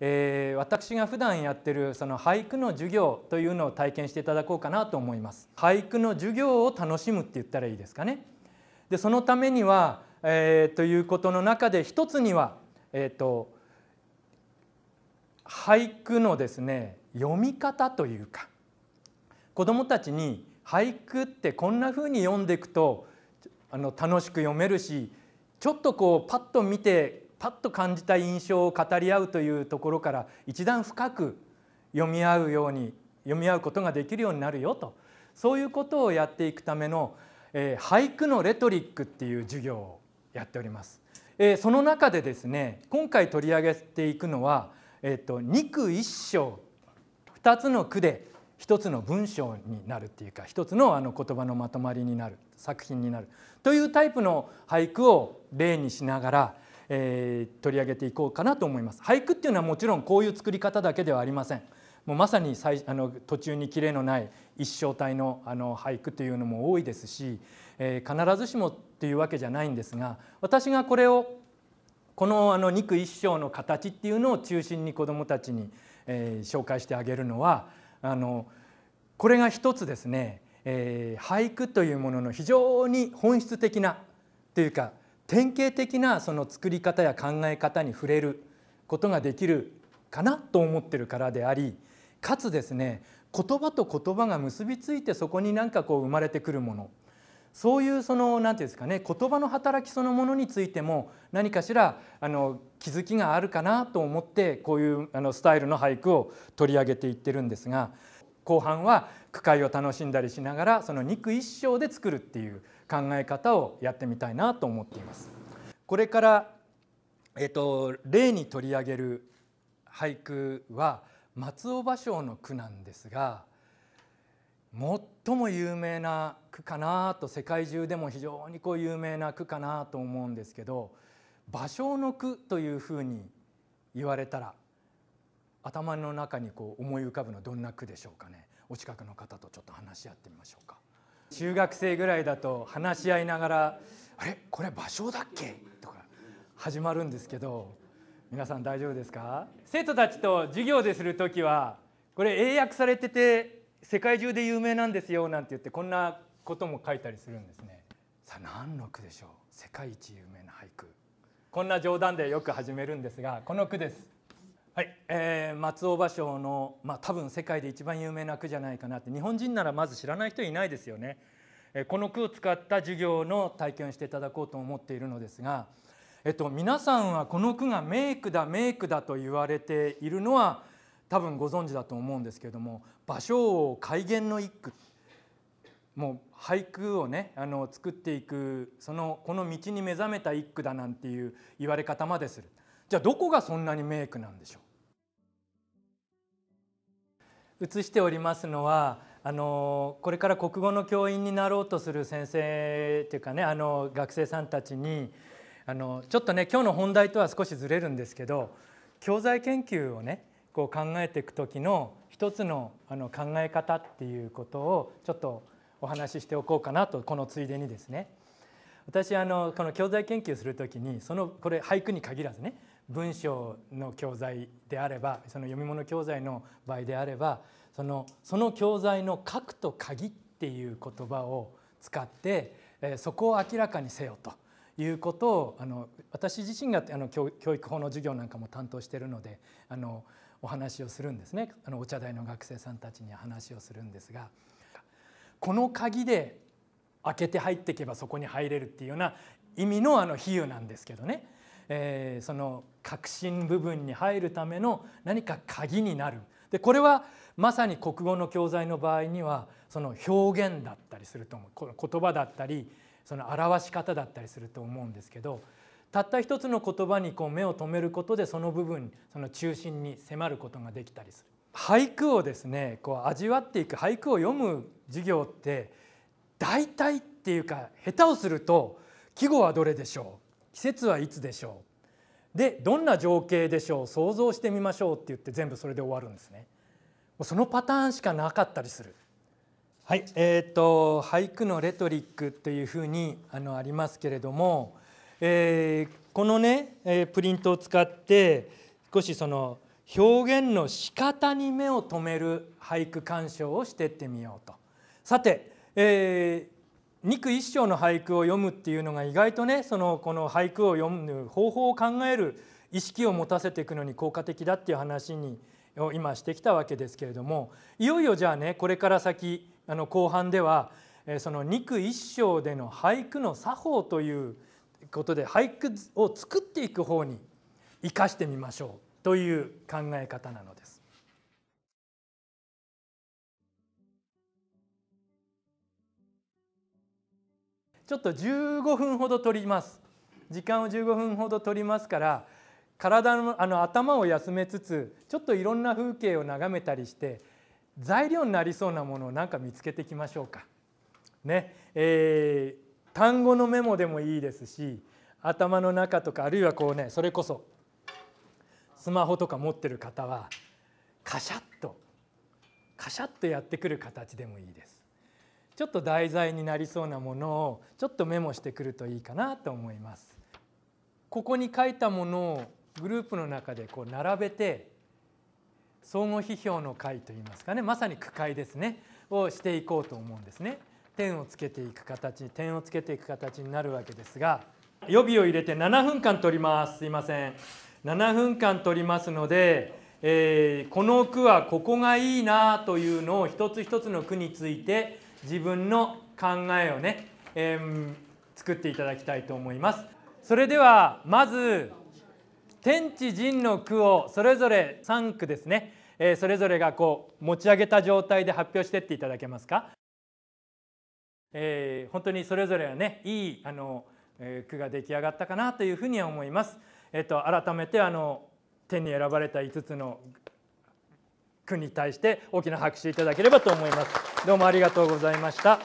えー、私が普段やってるその俳句の授業というのを体験していただこうかなと思います俳句の授業を楽しむって言ったらいいですかねでそのためには、えー、ということの中で一つには、えーと、俳句のですね読み方というか子どもたちに俳句ってこんなふうに読んでいくとあの楽しく読めるしちょっとこうパッと見てパッと感じた印象を語り合うというところから一段深く読み合うように読み合うことができるようになるよとそういうことをやっていくための、えー、俳句のレトリックっていう授業をやっております。えー、その中でですね今回取り上げていくのは、えーと、と句1章2つの句で1つの文章になるっていうか1つのあの言葉のまとまりになる作品になるというタイプの俳句を例にしながらえー、取り上げていこうかなと思います俳句っていうのはもちろんこういう作り方だけではありませんもうまさに最あの途中にキれのない一生体のあの俳句というのも多いですし、えー、必ずしもっていうわけじゃないんですが私がこれをこのあの肉一生の形っていうのを中心に子どもたちに、えー、紹介してあげるのはあのこれが一つですね、えー、俳句というものの非常に本質的なというか典型的なその作り方や考え方に触れることができるかなと思ってるからでありかつですね言葉と言葉が結びついてそこになんかこう生まれてくるものそういうその何て言うんですかね言葉の働きそのものについても何かしらあの気づきがあるかなと思ってこういうあのスタイルの俳句を取り上げていってるんですが後半は句会を楽しんだりしながらその肉一生で作るっていう考え方をやってみたいなと思っています。これから、えっと、例に取り上げる俳句は松尾芭蕉の句なんですが最も有名な句かなと世界中でも非常にこう有名な句かなと思うんですけど芭蕉の句というふうに言われたら頭の中にこう思い浮かぶのはどんな句でしょうかねお近くの方とちょっと話し合ってみましょうか。中学生ぐらいだと話し合いながら「あれこれ場所だっけ?」とか始まるんですけど皆さん大丈夫ですか生徒たちと授業でする時はこれ英訳されてて世界中で有名なんですよなんて言ってこんなことも書いたりするんですね。さあ何の句でしょう世界一有名な俳句こんな冗談でよく始めるんですがこの句ですはい、えー、松尾芭蕉の、まあ、多分世界で一番有名な句じゃないかなって日本人ならまず知らない人いないですよね。えー、この句を使った授業の体験をしていただこうと思っているのですが、えっと、皆さんはこの句がメイクだメイクだと言われているのは多分ご存知だと思うんですけれども芭蕉を改元の一句もう俳句をねあの作っていくそのこの道に目覚めた一句だなんていう言われ方までするじゃあどこがそんなにメイクなんでしょう写しておりますのはあのこれから国語の教員になろうとする先生というかねあの学生さんたちにあのちょっとね今日の本題とは少しずれるんですけど教材研究をねこう考えていく時の一つのあの考え方っていうことをちょっとお話ししておこうかなとこのついでにですね。私あのこの教材研究する時にそのこれ俳句に限らずね文章の教材であればその読み物教材の場合であればそのその教材の「核」と「鍵」っていう言葉を使ってそこを明らかにせよということをあの私自身があの教育法の授業なんかも担当してるのであのお話をするんですねあのお茶代の学生さんたちに話をするんですがこの鍵で開けて入っていけばそこに入れるっていうような意味のあの比喩なんですけどね。えー、その核心部分に入るための何か鍵になるでこれはまさに国語の教材の場合にはその表現だったりすると思う言葉だったりその表し方だったりすると思うんですけどたった一つの言葉にこう目を留めることでその部分その中心に迫ることができたりする。俳句をですねこう味わっていく俳句を読む授業って大体っていうか下手をすると季語はどれでしょう季節はいつでしょうでどんな情景でしょう想像してみましょうって言って全部それで終わるんですねそのパターンしかなかったりするはいえーと、俳句のレトリックというふうにあのありますけれども、えー、このね、えー、プリントを使って少しその表現の仕方に目を留める俳句鑑賞をしてってみようと。さて、え肉一章の俳句を読むっていうのが意外とねそのこの俳句を読む方法を考える意識を持たせていくのに効果的だっていう話に今してきたわけですけれどもいよいよじゃあねこれから先あの後半ではその肉一章での俳句の作法ということで俳句を作っていく方に生かしてみましょうという考え方なのです。ちょっと15分ほど取ります時間を15分ほど取りますから体のあの頭を休めつつちょっといろんな風景を眺めたりして材料になりそうなものを何か見つけてきましょうか。ねえー、単語のメモでもいいですし頭の中とかあるいはこうねそれこそスマホとか持ってる方はカシャッとカシャッとやってくる形でもいいです。ちょっと題材になりそうなものをちょっとメモしてくるといいかなと思います。ここに書いたものをグループの中でこう並べて相互批評の会といいますかねまさに句会ですねをしていこうと思うんですね。点をつけていく形点をつけていく形になるわけですが予備を入れて7分間取りますすいません7分間取りますので、えー、この句はここがいいなというのを一つ一つの句について自分の考えをね、えー、作っていただきたいと思います。それではまず天地人の句をそれぞれ3句ですね、えー、それぞれがこう持ち上げた状態で発表してっていただけますか。えー、本当にそれぞれはねいいあの、えー、句が出来上がったかなというふうには思います。えっ、ー、と改めてあの天に選ばれた5つの君に対して大きな拍手いただければと思います。どうもありがとうございました。